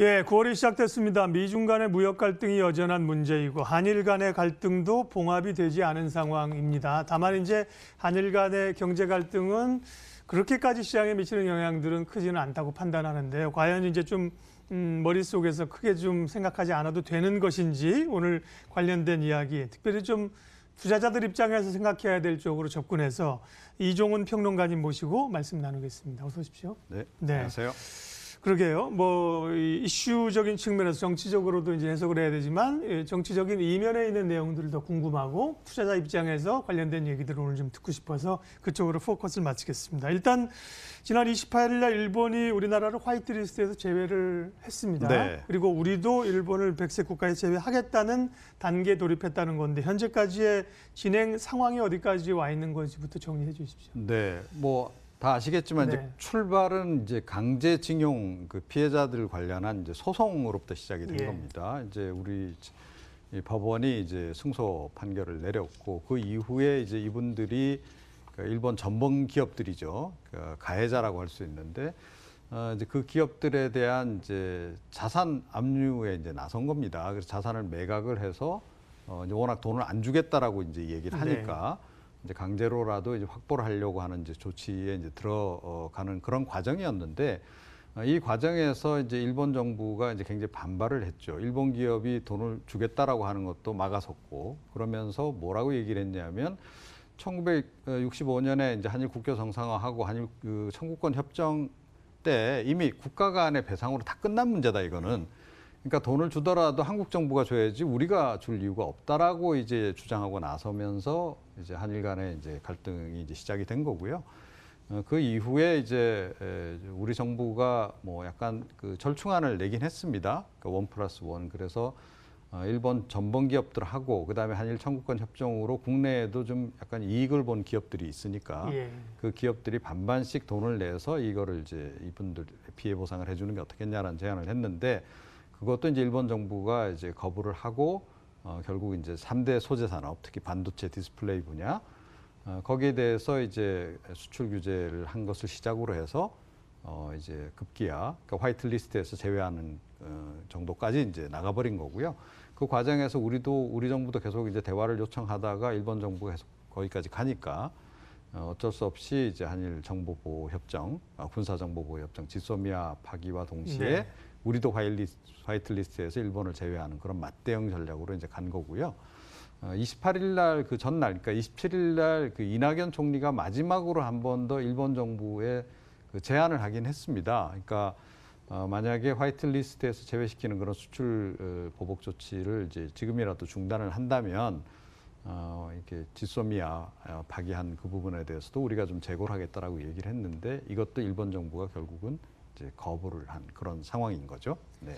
예, 9월이 시작됐습니다. 미중 간의 무역 갈등이 여전한 문제이고 한일 간의 갈등도 봉합이 되지 않은 상황입니다. 다만 이제 한일 간의 경제 갈등은 그렇게까지 시장에 미치는 영향들은 크지는 않다고 판단하는데요. 과연 이제 좀 음, 머릿속에서 크게 좀 생각하지 않아도 되는 것인지 오늘 관련된 이야기, 특별히 좀 투자자들 입장에서 생각해야 될 쪽으로 접근해서 이종훈 평론가님 모시고 말씀 나누겠습니다. 어서 오십시오. 네. 네. 안녕하세요. 그러게요. 뭐 이슈적인 측면에서 정치적으로도 이제 해석을 해야 되지만 예, 정치적인 이면에 있는 내용들을 더 궁금하고 투자자 입장에서 관련된 얘기들을 오늘 좀 듣고 싶어서 그쪽으로 포커스를 마치겠습니다 일단 지난 28일 날 일본이 우리나라를 화이트리스트에서 제외를 했습니다. 네. 그리고 우리도 일본을 백색 국가에 제외하겠다는 단계에 돌입했다는 건데 현재까지의 진행 상황이 어디까지 와 있는 건지부터 정리해 주십시오. 네. 뭐다 아시겠지만 네. 이제 출발은 이제 강제징용 그 피해자들 관련한 이제 소송으로부터 시작이 된 예. 겁니다. 이제 우리 이 법원이 이제 승소 판결을 내렸고 그 이후에 이제 이분들이 그 일본 전범 기업들이죠 그 가해자라고 할 수 있는데 어, 이제 그 기업들에 대한 이제 자산 압류에 이제 나선 겁니다. 그래서 자산을 매각을 해서 어, 이제 워낙 돈을 안 주겠다라고 이제 얘기를 네. 하니까. 네. 이제 강제로라도 이제 확보를 하려고 하는 이제 조치에 이제 들어가는 그런 과정이었는데 어, 이 과정에서 이제 일본 정부가 이제 굉장히 반발을 했죠. 일본 기업이 돈을 주겠다라고 하는 것도 막아섰고 그러면서 뭐라고 얘기를 했냐면 1965년에 이제 한일 국교 정상화하고 한일 그 청구권 협정 때 이미 국가 간의 배상으로 다 끝난 문제다 이거는. 그러니까 돈을 주더라도 한국 정부가 줘야지 우리가 줄 이유가 없다라고 이제 주장하고 나서면서 이제 한일 간의 이제 갈등이 이제 시작이 된 거고요. 어, 그 이후에 이제 우리 정부가 뭐 약간 그 절충안을 내긴 했습니다. 그원 그러니까 플러스 원 그래서 어, 일본 전범 기업들하고 그다음에 한일 청구권 협정으로 국내에도 좀 약간 이익을 본 기업들이 있으니까 예. 그 기업들이 반반씩 돈을 내서 이거를 이제 이분들 피해 보상을 해주는 게 어떻겠냐라는 제안을 했는데 그것도 이제 일본 정부가 이제 거부를 하고 어, 결국 이제 3대 소재 산업, 특히 반도체 디스플레이 분야, 어, 거기에 대해서 이제 수출 규제를 한 것을 시작으로 해서 어, 이제 급기야, 그러니까 화이트 리스트에서 제외하는 어, 정도까지 이제 나가버린 거고요. 그 과정에서 우리도, 우리 정부도 계속 이제 대화를 요청하다가 일본 정부가 계속 거기까지 가니까 어, 어쩔 수 없이 이제 한일 정보보호 협정, 아, 군사 정보보호 협정 지소미아 파기와 동시에 네. 우리도 화이트 리스트에서 일본을 제외하는 그런 맞대응 전략으로 이제 간 거고요. 28일 어, 날그 전날, 그러니까 27일 날 그 이낙연 총리가 마지막으로 한 번 더 일본 정부에 그 제안을 하긴 했습니다. 그러니까 어, 만약에 화이트리스트에서 제외시키는 그런 수출 어, 보복 조치를 이제 지금이라도 중단을 한다면 어, 이렇게 지소미아 어, 파기한 그 부분에 대해서도 우리가 좀 재고를 하겠다라고 얘기를 했는데 이것도 일본 정부가 결국은 이제 거부를 한 그런 상황인 거죠. 네.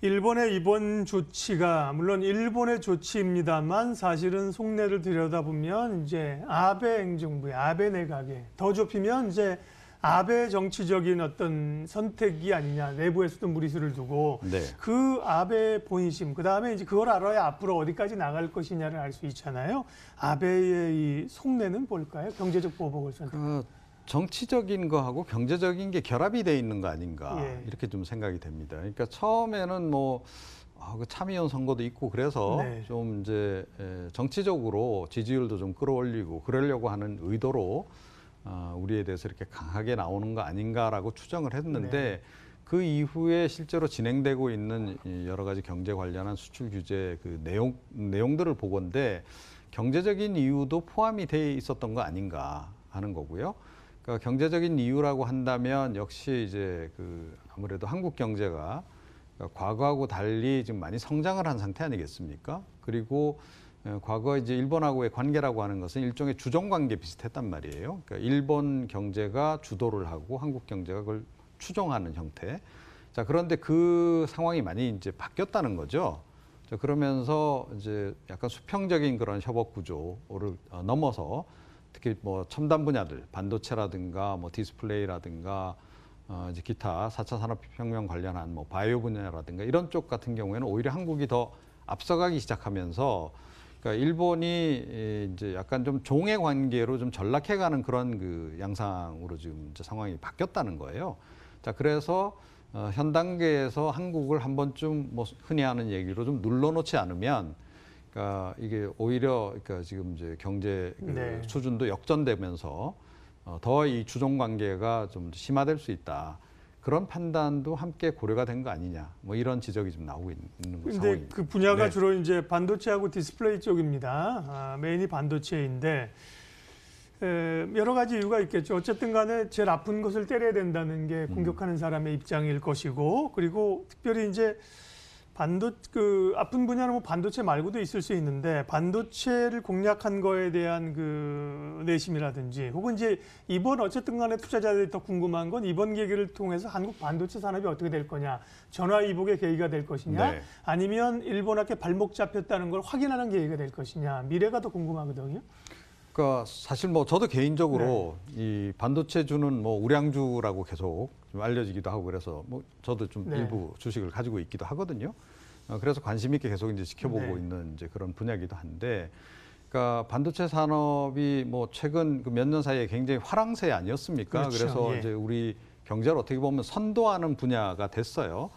일본의 이번 조치가 물론 일본의 조치입니다만 사실은 속내를 들여다보면 이제 아베 행정부의 아베 내각에 더 좁히면 이제 아베 정치적인 어떤 선택이 아니냐 내부에서도 무리수를 두고 네. 그 아베 본심 그 다음에 이제 그걸 알아야 앞으로 어디까지 나갈 것이냐를 알 수 있잖아요. 아베의 이 속내는 뭘까요? 경제적 보복을 선택. 그... 정치적인 거하고 경제적인 게 결합이 돼 있는 거 아닌가 예. 이렇게 좀 생각이 됩니다. 그러니까 처음에는 뭐 아, 그 참의원 선거도 있고 그래서 네. 좀 이제 정치적으로 지지율도 좀 끌어올리고 그러려고 하는 의도로 어, 우리에 대해서 이렇게 강하게 나오는 거 아닌가라고 추정을 했는데 네. 그 이후에 실제로 진행되고 있는 여러 가지 경제 관련한 수출 규제 그 내용 내용들을 보건데 경제적인 이유도 포함이 돼 있었던 거 아닌가 하는 거고요. 그러니까 경제적인 이유라고 한다면 역시 이제 그 아무래도 한국 경제가 그러니까 과거하고 달리 지금 많이 성장을 한 상태 아니겠습니까? 그리고 어, 과거 이제 일본하고의 관계라고 하는 것은 일종의 주정 관계 비슷했단 말이에요. 그러니까 일본 경제가 주도를 하고 한국 경제가 그걸 추종하는 형태. 자, 그런데 그 상황이 많이 이제 바뀌었다는 거죠. 자, 그러면서 이제 약간 수평적인 그런 협업 구조를 어, 넘어서 특히 뭐 첨단 분야들 반도체라든가 뭐 디스플레이라든가 어 이제 기타 4차 산업혁명 관련한 뭐 바이오 분야라든가 이런 쪽 같은 경우에는 오히려 한국이 더 앞서가기 시작하면서 그러니까 일본이 이제 약간 좀 종의 관계로 좀 전락해가는 그런 그 양상으로 지금 이제 상황이 바뀌었다는 거예요. 자 그래서 어, 현 단계에서 한국을 한 번쯤 뭐 흔히 하는 얘기로 좀 눌러놓지 않으면 그러니까 이게 오히려 그러니까 지금 이제 경제 그 네. 수준도 역전되면서 어, 더이 주종 관계가 좀 심화될 수 있다. 그런 판단도 함께 고려가 된 거 아니냐. 뭐 이런 지적이 좀 나오고 있는 근데 상황입니다. 그 분야가 네. 주로 이제 반도체하고 디스플레이 쪽입니다. 아, 메인이 반도체인데 에, 여러 가지 이유가 있겠죠. 어쨌든 간에 제일 아픈 것을 때려야 된다는 게 음. 공격하는 사람의 입장일 것이고 그리고 특별히 이제 반도 그 아픈 분야는 뭐 반도체 말고도 있을 수 있는데 반도체를 공략한 거에 대한 그 내심이라든지 혹은 이제 이번 어쨌든 간에 투자자들이 더 궁금한 건 이번 계기를 통해서 한국 반도체 산업이 어떻게 될 거냐 전화 위복의 계기가 될 것이냐 네. 아니면 일본한테 발목 잡혔다는 걸 확인하는 계기가 될 것이냐 미래가 더 궁금하거든요. 그러니까 사실 뭐 저도 개인적으로 네. 이 반도체주는 뭐 우량주라고 계속 좀 알려지기도 하고 그래서 뭐 저도 좀 네. 일부 주식을 가지고 있기도 하거든요. 어, 그래서 관심 있게 계속 이제 지켜보고 네. 있는 이제 그런 분야기도 이 한데, 그러니까 반도체 산업이 뭐 최근 그몇년 사이에 굉장히 화랑새 아니었습니까? 그렇죠. 그래서 예. 이제 우리 경제를 어떻게 보면 선도하는 분야가 됐어요.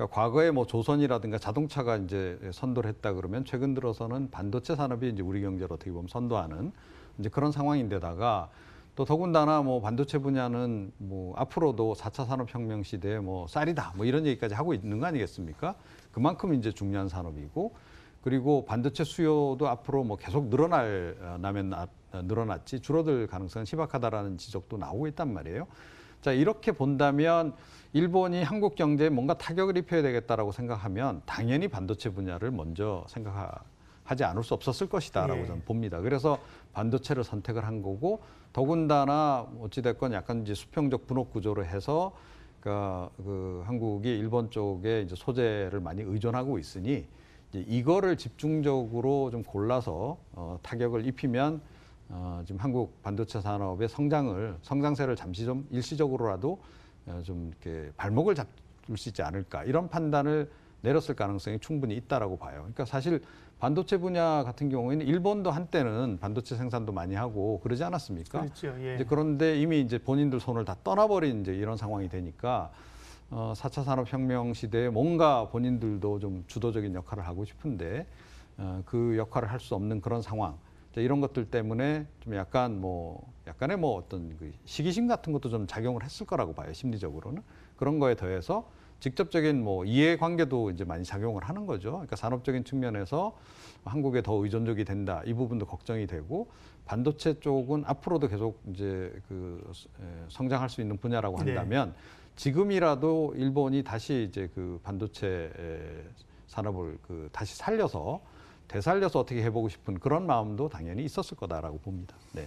그러니까 과거에 뭐 조선이라든가 자동차가 이제 선도를 했다 그러면 최근 들어서는 반도체 산업이 이제 우리 경제를 어떻게 보면 선도하는 이제 그런 상황인데다가 또 더군다나 뭐 반도체 분야는 뭐 앞으로도 4차 산업혁명 시대에 뭐 쌀이다 뭐 이런 얘기까지 하고 있는 거 아니겠습니까? 그만큼 이제 중요한 산업이고 그리고 반도체 수요도 앞으로 뭐 계속 늘어날 나면 늘어났지 줄어들 가능성은 희박하다라는 지적도 나오고 있단 말이에요. 자, 이렇게 본다면 일본이 한국 경제에 뭔가 타격을 입혀야 되겠다라고 생각하면 당연히 반도체 분야를 먼저 생각하지 않을 수 없었을 것이다라고 예. 저는 봅니다. 그래서 반도체를 선택을 한 거고 더군다나 어찌됐건 약간 이제 수평적 분업 구조로 해서 그러니까 그 한국이 일본 쪽에 이제 소재를 많이 의존하고 있으니 이제 이거를 집중적으로 좀 골라서 어, 타격을 입히면 어, 지금 한국 반도체 산업의 성장을 성장세를 잠시 좀 일시적으로라도 어, 좀 이렇게 발목을 잡을 수 있지 않을까 이런 판단을 내렸을 가능성이 충분히 있다라고 봐요. 그러니까 사실 반도체 분야 같은 경우에는 일본도 한때는 반도체 생산도 많이 하고 그러지 않았습니까? 그렇죠. 예. 이제 그런데 이미 이제 본인들 손을 다 떠나버린 이제 이런 상황이 되니까 어, 4차 산업혁명 시대에 뭔가 본인들도 좀 주도적인 역할을 하고 싶은데 어, 그 역할을 할 수 없는 그런 상황. 이런 것들 때문에 좀 약간 뭐 약간의 뭐 어떤 그 시기심 같은 것도 좀 작용을 했을 거라고 봐요 심리적으로는 그런 거에 더해서 직접적인 뭐 이해관계도 이제 많이 작용을 하는 거죠. 그러니까 산업적인 측면에서 한국에 더 의존적이 된다 이 부분도 걱정이 되고 반도체 쪽은 앞으로도 계속 이제 그 성장할 수 있는 분야라고 네. 한다면 네. 지금이라도 일본이 다시 이제 그 반도체 산업을 그 다시 살려서 되살려서 어떻게 해보고 싶은 그런 마음도 당연히 있었을 거다라고 봅니다. 네.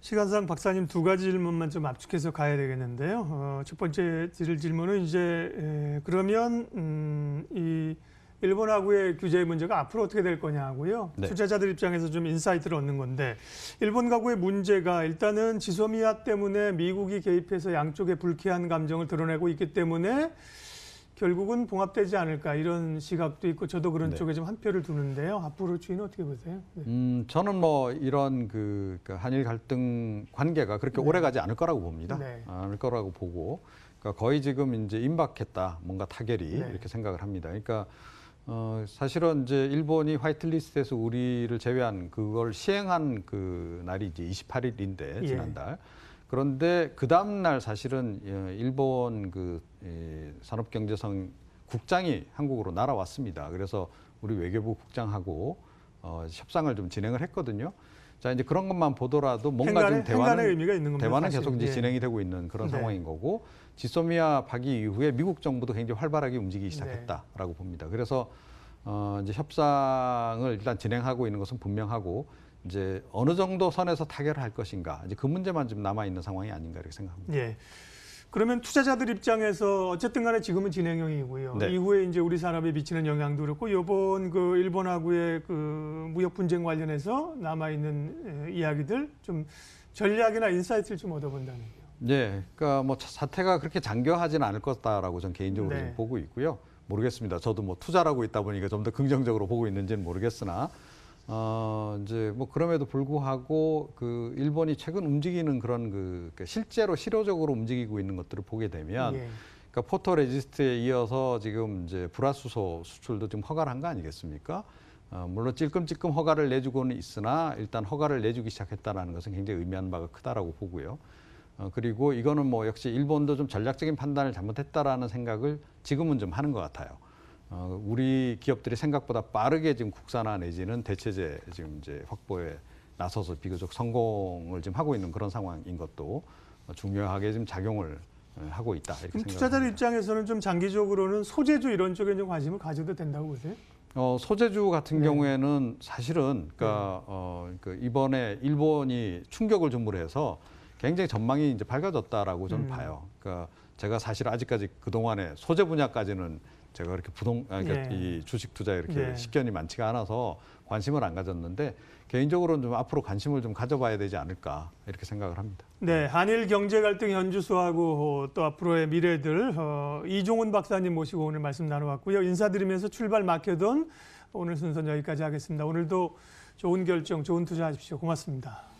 시간상 박사님 두 가지 질문만 좀 압축해서 가야 되겠는데요. 어, 첫 번째 드릴 질문은 이제 에, 그러면 음, 이 일본하고의 규제 문제가 앞으로 어떻게 될 거냐고요. 네. 투자자들 입장에서 좀 인사이트를 얻는 건데 일본 가구의 문제가 일단은 지소미아 때문에 미국이 개입해서 양쪽에 불쾌한 감정을 드러내고 있기 때문에 결국은 봉합되지 않을까 이런 시각도 있고 저도 그런 네. 쪽에 좀 한 표를 두는데요. 앞으로 주인 은 어떻게 보세요? 네. 음, 저는 뭐 이런 그, 그 한일 갈등 관계가 그렇게 네. 오래 가지 않을 거라고 봅니다. 네. 않을 거라고 보고 그러니까 거의 지금 이제 임박했다 뭔가 타결이 네. 이렇게 생각을 합니다. 그러니까 어, 사실은 이제 일본이 화이트리스트에서 우리를 제외한 그걸 시행한 그 날이 이제 28일인데 예. 지난달. 예. 그런데 그 다음 날 사실은 일본 그 예, 산업경제성 국장이 한국으로 날아왔습니다. 그래서 우리 외교부 국장하고 어, 협상을 좀 진행을 했거든요. 자 이제 그런 것만 보더라도 뭔가 행간에, 좀 대화는 대화는 계속 이제 예. 진행이 되고 있는 그런 네. 상황인 거고 지소미아 파기 이후에 미국 정부도 굉장히 활발하게 움직이기 네. 시작했다라고 네. 봅니다. 그래서 어, 이제 협상을 일단 진행하고 있는 것은 분명하고 이제 어느 정도 선에서 타결할 것인가 이제 그 문제만 좀 남아 있는 상황이 아닌가 이렇게 생각합니다. 예. 그러면 투자자들 입장에서 어쨌든 간에 지금은 진행형이고요. 네. 이후에 이제 우리 산업에 미치는 영향도 그렇고 요번 그 일본하고의 그 무역 분쟁 관련해서 남아 있는 이야기들 좀 전략이나 인사이트를 좀 얻어본다는 거요. 네. 그러니까 뭐 사태가 그렇게 장겨하지는 않을 것다라고 전 개인적으로 네. 보고 있고요. 모르겠습니다. 저도 뭐 투자라고 있다 보니까 좀 더 긍정적으로 보고 있는지는 모르겠으나 어, 이제 뭐 그럼에도 불구하고 그 일본이 최근 움직이는 그런 그, 그 실제로 실효적으로 움직이고 있는 것들을 보게 되면 예. 그러니까 포토 레지스트에 이어서 지금 이제 불화수소 수출도 지금 허가를 한 거 아니겠습니까? 어, 물론 찔끔찔끔 허가를 내주고는 있으나 일단 허가를 내주기 시작했다라는 것은 굉장히 의미한 바가 크다라고 보고요. 어, 그리고 이거는 뭐 역시 일본도 좀 전략적인 판단을 잘못했다라는 생각을 지금은 좀 하는 것 같아요. 어, 우리 기업들이 생각보다 빠르게 지금 국산화 내지는 대체제 지금 이제 확보에 나서서 비교적 성공을 지금 하고 있는 그런 상황인 것도 중요하게 지금 작용을 어, 하고 있다. 투자자들 합니다. 입장에서는 좀 장기적으로는 소재주 이런 쪽에 좀 관심을 가져도 된다고 보세요? 어, 소재주 같은 네. 경우에는 사실은 그러니까, 네. 어, 그 이번에 일본이 충격을 전물해서 굉장히 전망이 이제 밝아졌다라고 저는 음. 봐요. 그러니까 제가 사실 아직까지 그 동안에 소재 분야까지는 제가 그렇게 부동 아 그러니까 네. 이 주식 투자 이렇게 네. 식견이 많지가 않아서 관심을 안 가졌는데 개인적으로는 좀 앞으로 관심을 좀 가져봐야 되지 않을까 이렇게 생각을 합니다. 네, 한일 경제 갈등 현주소하고 또 앞으로의 미래들 어, 이종훈 박사님 모시고 오늘 말씀 나눠봤고요 인사드리면서 출발 막혀던 오늘 순서 여기까지 하겠습니다. 오늘도 좋은 결정, 좋은 투자하십시오. 고맙습니다.